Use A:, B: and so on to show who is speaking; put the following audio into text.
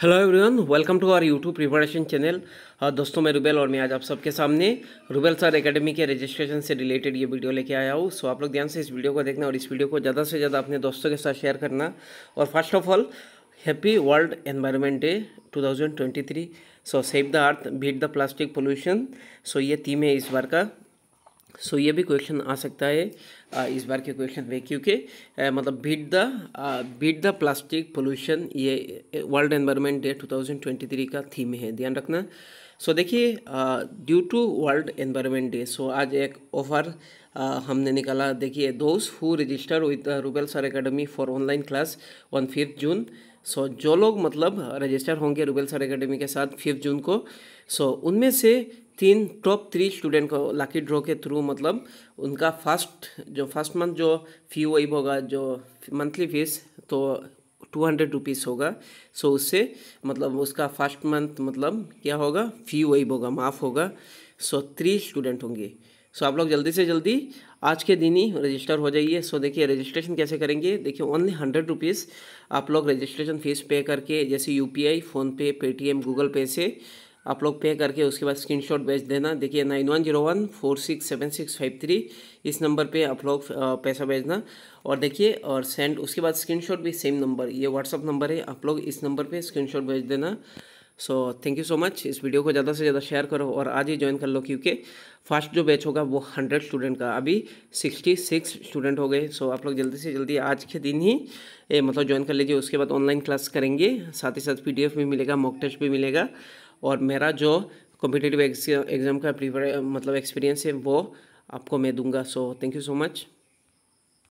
A: hello everyone welcome to our YouTube preparation channel दोस्तों मैं रुबेल और मैं आज आप सबके सामने रुबेल सर एकेडमी के रजिस्ट्रेशन से रिलेटेड ये वीडियो लेके आया हूँ सो आप लोग ध्यान से इस वीडियो को देखना और इस वीडियो को ज़्यादा से ज़्यादा अपने दोस्तों के साथ शेयर करना और first of all happy world environment day to so save the earth beat the plastic pollution so ये थीम है इस बार का सो so, ये भी क्वेश्चन आ सकता है इस बार के क्वेश्चन में क्योंकि मतलब beat the beat the plastic pollution ये वर्ल्ड एनवायरनमेंट डे 2023 का थीम है ध्यान रखना सो देखिए due to world environment day so आज एक ऑफर हमने निकाला देखिए दोस्त who register with Rubel sir academy for online class on fifth June so जो लोग मतलब रजिस्टर होंगे रुबेल सर अकेडमी के साथ फिफ्थ जून को सो उनमें से तीन टॉप थ्री स्टूडेंट को लाकी ड्रॉ के थ्रू मतलब उनका फर्स्ट जो फर्स्ट मंथ जो फी वही होगा जो मंथली फीस तो टू हंड्रेड रुपीज़ होगा सो so, उससे मतलब उसका फर्स्ट मंथ मतलब क्या होगा फ़ी वही होगा माफ़ होगा सो थ्री स्टूडेंट होंगे सो आप लोग जल्दी से जल्दी आज के दिन ही रजिस्टर हो जाइए सो देखिए रजिस्ट्रेशन कैसे करेंगे देखिए ओनली हंड्रेड रुपीज़ आप लोग रजिस्ट्रेशन फ़ीस पे करके जैसे U P I PhonePe Paytm Google Pay से आप लोग पे करके उसके बाद स्क्रीन शॉट भेज देना देखिए nine one zero one four six seven six five three इस नंबर पे आप लोग पैसा भेजना और देखिए और सेंड उसके बाद स्क्रीन शॉट भी सेम नंबर ये व्हाट्सअप नंबर है आप लोग इस नंबर पे स्क्रीन शॉट भेज देना so thank you so much इस वीडियो को ज़्यादा से ज़्यादा शेयर करो और आज ही ज्वाइन कर लो क्योंकि फर्स्ट जो बैच होगा वो हंड्रेड स्टूडेंट का अभी सिक्सटी सिक्स स्टूडेंट हो गए सो so, आप लोग जल्दी से जल्दी आज के दिन ही ए, मतलब ज्वाइन कर लीजिए उसके बाद ऑनलाइन क्लास करेंगे साथ ही साथ पी भी मिलेगा मॉक टेस्ट भी मिलेगा और मेरा जो कॉम्पिटेटिव एग्ज़ाम का प्रीपर मतलब एक्सपीरियंस है वो आपको मैं दूंगा so thank you so much